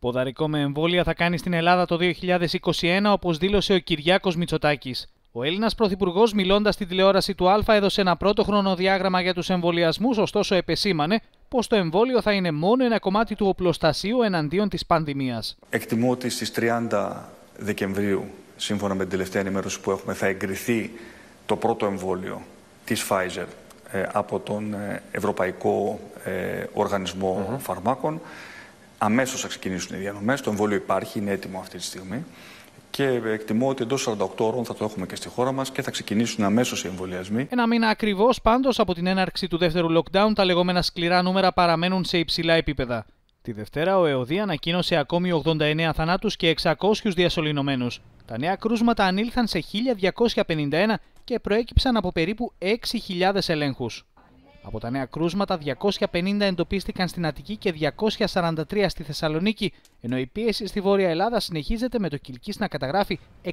Ποδαρικό με εμβόλια θα κάνει στην Ελλάδα το 2021, όπως δήλωσε ο Κυριάκος Μητσοτάκης. Ο Έλληνας Πρωθυπουργός, μιλώντας στη τηλεόραση του Α, έδωσε ένα πρώτο χρονοδιάγραμμα για τους εμβολιασμούς, ωστόσο επεσήμανε πως το εμβόλιο θα είναι μόνο ένα κομμάτι του οπλοστασίου εναντίον της πανδημίας. Εκτιμώ ότι στις 30 Δεκεμβρίου, σύμφωνα με την τελευταία ενημέρωση που έχουμε, θα εγκριθεί το πρώτο εμβόλιο της Pfizer ε, από τον ε, Ευρωπαϊκό ε, Οργανισμό Φαρμάκων αμέσως θα ξεκινήσουν οι διανομές. Το εμβόλιο υπάρχει, είναι έτοιμο αυτή τη στιγμή. Και εκτιμώ ότι εντός 48 ώρων θα το έχουμε και στη χώρα μας και θα ξεκινήσουν αμέσως οι εμβολιασμοί. Ένα μήνα ακριβώς πάντως από την έναρξη του δεύτερου lockdown, τα λεγόμενα σκληρά νούμερα παραμένουν σε υψηλά επίπεδα. Τη Δευτέρα, ο ΕΟΔΗ ανακοίνωσε ακόμη 89 θανάτους και 600 διασωληνωμένους. Τα νέα κρούσματα ανήλθαν σε 1.251 και προέκυψαν από περίπου 6.000 ελέγχους. Από τα νέα κρούσματα, 250 εντοπίστηκαν στην Αττική και 243 στη Θεσσαλονίκη, ενώ η πίεση στη Βόρεια Ελλάδα συνεχίζεται με το Κιλκής να καταγράφει 102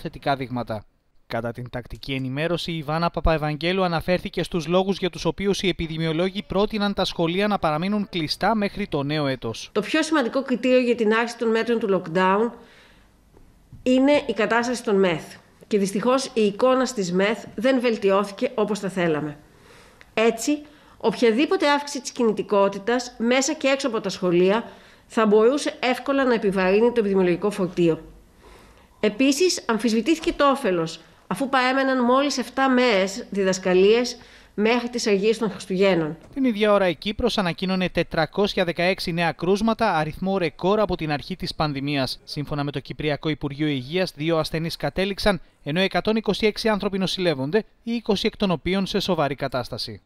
θετικά δείγματα. Κατά την τακτική ενημέρωση, η Ιβάνα Παπαευαγγέλου αναφέρθηκε στους λόγους για τους οποίους οι επιδημιολόγοι πρότειναν τα σχολεία να παραμείνουν κλειστά μέχρι το νέο έτος. Το πιο σημαντικό κριτήριο για την άρση των μέτρων του lockdown είναι η κατάσταση των ΜΕΘ. Και δυστυχώς η εικόνα τη ΜΕΘ δεν βελτιώθηκε όπως θα θέλαμε. Έτσι, οποιαδήποτε αύξηση της κινητικότητας μέσα και έξω από τα σχολεία θα μπορούσε εύκολα να επιβαρύνει το επιδημιολογικό φορτίο. Επίσης, αμφισβητήθηκε το όφελος αφού παέμεναν μόλις 7 μέρες διδασκαλίες μέχρι τις αγίες των Χριστουγέννων. Την ίδια ώρα η Κύπρος ανακοίνωνε 416 νέα κρούσματα, αριθμό ρεκόρ από την αρχή της πανδημίας. Σύμφωνα με το Κυπριακό Υπουργείο Υγείας, δύο ασθενείς κατέληξαν, ενώ 126 άνθρωποι νοσηλεύονται, ή 20 εκ των οποίων σε σοβαρή κατάσταση.